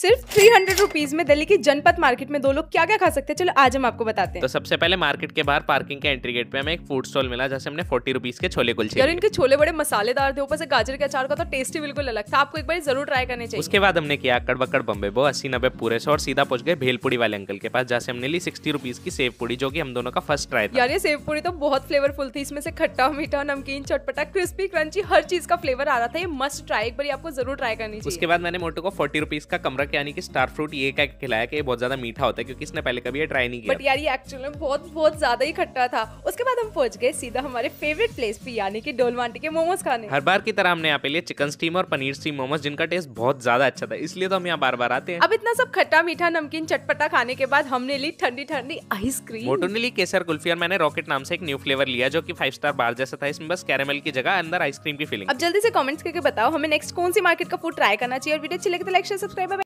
सिर्फ three hundred rupees में दिल्ली की जनपद मार्केट में दो लोग क्या क्या खा सकते हैं चलो आज हम आपको बताते हैं तो सबसे पहले मार्केट के बाहर पार्किंग के एंट्री गेट पे हमें एक फूड स्टॉल मिला जैसे हमने फोर्टी रुपीज के छोले कुल यार इनके छोले बड़े मसालेदार थे ऊपर से गाजर के अचार का तो ही बिल्कुल अलग था आपको एक बार जरूर ट्राई करने चाहिए उसके बाद हमने किया अकड़ बकड़ बम्बे बो अस्सी नब्बे पूरे से और सीधा पहुंच गए भेलपुड़ी वाले अंकल के पास जैसे हमने ली सिक्सटी रुपीज की सेव पुड़ी जो की हम दोनों का फर्स्ट ट्राई यार ये सेव पुड़ी तो बहुत फ्लेवरफुल थी इसमें से खट्टा मीठा नमकीन चटपटा क्रिस्पी क्रंची हर चीज का फ्लेवर आ रहा था ये मस्ट ट्राई एक बार आपको जरूर ट्राई करनी चाहिए उसके बाद मैंने मोटो को फोर्टी रुपीज का कमरा फ्रूट यानी कि स्टार फ्रूट ये क्या खिलाया कि ये बहुत ज्यादा मीठा होता है क्योंकि इसने पहले कभी ये ट्राई नहीं किया बट यार ये एक्चुअली में बहुत बहुत ज्यादा ही खट्टा था उसके बाद हम पहुंच गए सीधा हमारे फेवरेट प्लेस पे यानी कि डोलमांटी के मोमोज खाने हर बार की तरह हमने यहाँ पे लिए चिकन स्टीम और पनीर स्टीम मोमोज जिनका टेस्ट बहुत ज्यादा अच्छा था इसलिए तो हम यहाँ बार बार आते हैं अब इतना सब खट्टा मीठा नमकीन चटपटा खाने के बाद हमने ली ठंडी ठंडी आइसक्रीम मोटू ने ली केसर कुल्फी और मैंने रॉकेट नाम से एक न्यू फ्लेवर लिया जो की फाइव स्टार बार जैसा था इसमें बस कैरेमल की जगह अंदर आइसक्रीम की फीलिंग अब जल्दी से कमेंट्स करके बताओ हमें नेक्स्ट कौन सी मार्केट का फूड ट्राई करना चाहिए और वीडियो अच्छी लगे तो लाइक शेयर सब्सक्राइब